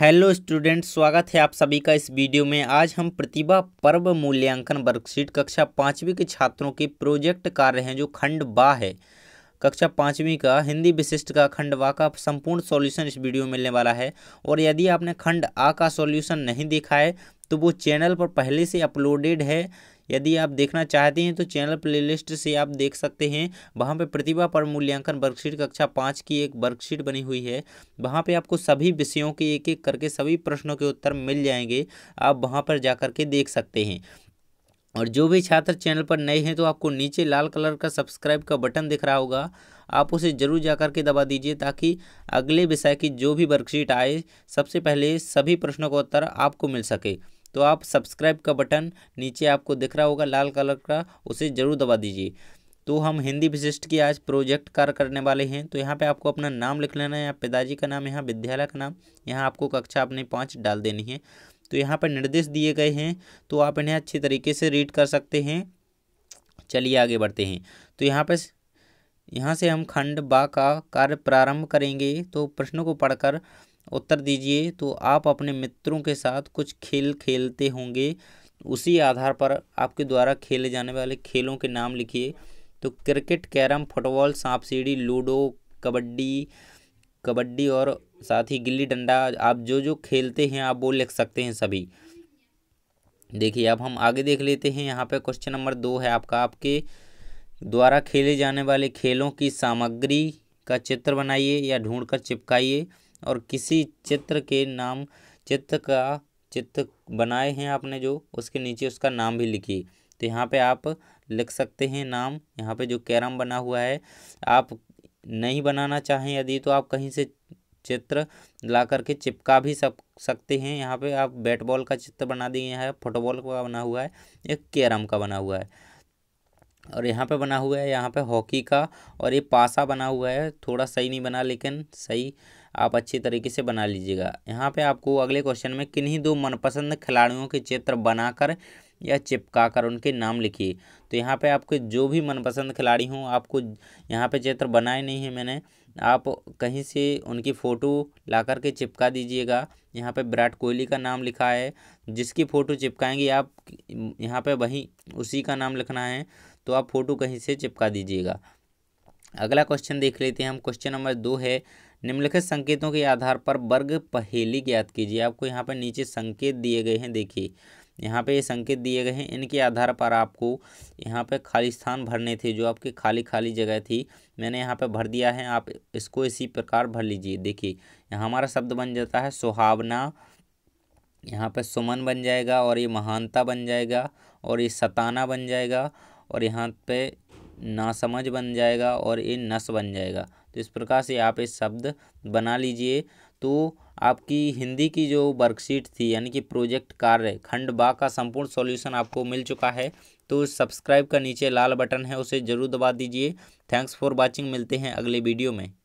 hello student स्वागत है आप सभी का इस वीडियो में आज हम प्रतिभा पर्व मूल्यांकन वर्कशीट कक्षा पाँचवीं के छात्रों के प्रोजेक्ट कार्य हैं जो खंड बा है कक्षा पाँचवीं का हिंदी विशिष्ट का खंड वा का संपूर्ण सॉल्यूशन इस वीडियो में मिलने वाला है और यदि आपने खंड आ का सॉल्यूशन नहीं देखा है तो वो चैनल पर पहले से अपलोडेड है यदि आप देखना चाहते हैं तो चैनल प्लेलिस्ट से आप देख सकते हैं वहाँ पे प्रतिभा पर मूल्यांकन वर्कशीट कक्षा पाँच की एक वर्कशीट बनी हुई है वहाँ पे आपको सभी विषयों के एक एक करके सभी प्रश्नों के उत्तर मिल जाएंगे आप वहाँ पर जा के देख सकते हैं और जो भी छात्र चैनल पर नए हैं तो आपको नीचे लाल कलर का सब्सक्राइब का बटन दिख रहा होगा आप उसे ज़रूर जा कर के दबा दीजिए ताकि अगले विषय की जो भी वर्कशीट आए सबसे पहले सभी प्रश्नों का उत्तर आपको मिल सके तो आप सब्सक्राइब का बटन नीचे आपको दिख रहा होगा लाल कलर का उसे ज़रूर दबा दीजिए तो हम हिंदी विशिष्ट की आज प्रोजेक्ट कार्य करने वाले हैं तो यहाँ पे आपको अपना नाम लिख लेना है यहाँ पिताजी का नाम यहाँ विद्यालय का नाम यहाँ आपको कक्षा अपनी पाँच डाल देनी है तो यहाँ पर निर्देश दिए गए हैं तो आप इन्हें अच्छे तरीके से रीड कर सकते हैं चलिए आगे बढ़ते हैं तो यहाँ पर यहाँ से हम खंड बा का कार्य प्रारंभ करेंगे तो प्रश्नों को पढ़कर उत्तर दीजिए तो आप अपने मित्रों के साथ कुछ खेल खेलते होंगे उसी आधार पर आपके द्वारा खेले जाने वाले खेलों के नाम लिखिए तो क्रिकेट कैरम फुटबॉल सांप सीढ़ी लूडो कबड्डी कबड्डी और साथ ही गिल्ली डंडा आप जो जो खेलते हैं आप वो लिख सकते हैं सभी देखिए अब हम आगे देख लेते हैं यहाँ पे क्वेश्चन नंबर दो है आपका आपके द्वारा खेले जाने वाले खेलों की सामग्री का चित्र बनाइए या ढूंढकर चिपकाइए और किसी चित्र के नाम चित्र का चित्र बनाए हैं आपने जो उसके नीचे उसका नाम भी लिखिए तो यहाँ पे आप लिख सकते हैं नाम यहाँ पे जो कैरम बना हुआ है आप नहीं बनाना चाहें यदि तो आप कहीं से चित्र ला करके चिपका भी सक सकते हैं यहाँ पे आप बैट बॉल का चित्र बना दिए हैं फुटबॉल का बना हुआ है एक कैरम का बना हुआ है और यहाँ पे बना हुआ है यहाँ पे हॉकी का और ये पासा बना हुआ है थोड़ा सही नहीं बना लेकिन सही आप अच्छी तरीके से बना लीजिएगा यहाँ पे आपको अगले क्वेश्चन में किन्हीं दो मनपसंद खिलाड़ियों के चित्र बनाकर या चिपका कर उनके नाम लिखिए तो यहाँ पे आपके जो भी मनपसंद खिलाड़ी हों आपको यहाँ पे चित्र बनाए नहीं है मैंने आप कहीं से उनकी फ़ोटो ला करके के चिपका दीजिएगा यहाँ पे विराट कोहली का नाम लिखा है जिसकी फ़ोटो चिपकाएंगे आप यहाँ पे वहीं उसी का नाम लिखना है तो आप फ़ोटो कहीं से चिपका दीजिएगा अगला क्वेश्चन देख लेते हैं हम क्वेश्चन नंबर दो है निम्नलिखित संकेतों के आधार पर वर्ग पहेली ज्ञात कीजिए आपको यहाँ पर नीचे संकेत दिए गए हैं देखिए यहाँ पे ये संकेत दिए गए हैं इनके आधार पर आपको यहाँ पे खाली स्थान भरने थे जो आपके खाली खाली जगह थी मैंने यहाँ पे भर दिया है आप इसको इसी प्रकार भर लीजिए देखिए यहाँ हमारा शब्द बन जाता है सुहावना यहाँ पे सुमन बन जाएगा और ये महानता बन जाएगा और ये सताना बन जाएगा और यहाँ पे नासमझ बन जाएगा और ये नस बन जाएगा तो इस प्रकार से आप ये शब्द बना लीजिए तो आपकी हिंदी की जो वर्कशीट थी यानी कि प्रोजेक्ट कार्य खंड बा का संपूर्ण सॉल्यूशन आपको मिल चुका है तो सब्सक्राइब का नीचे लाल बटन है उसे ज़रूर दबा दीजिए थैंक्स फॉर वाचिंग मिलते हैं अगले वीडियो में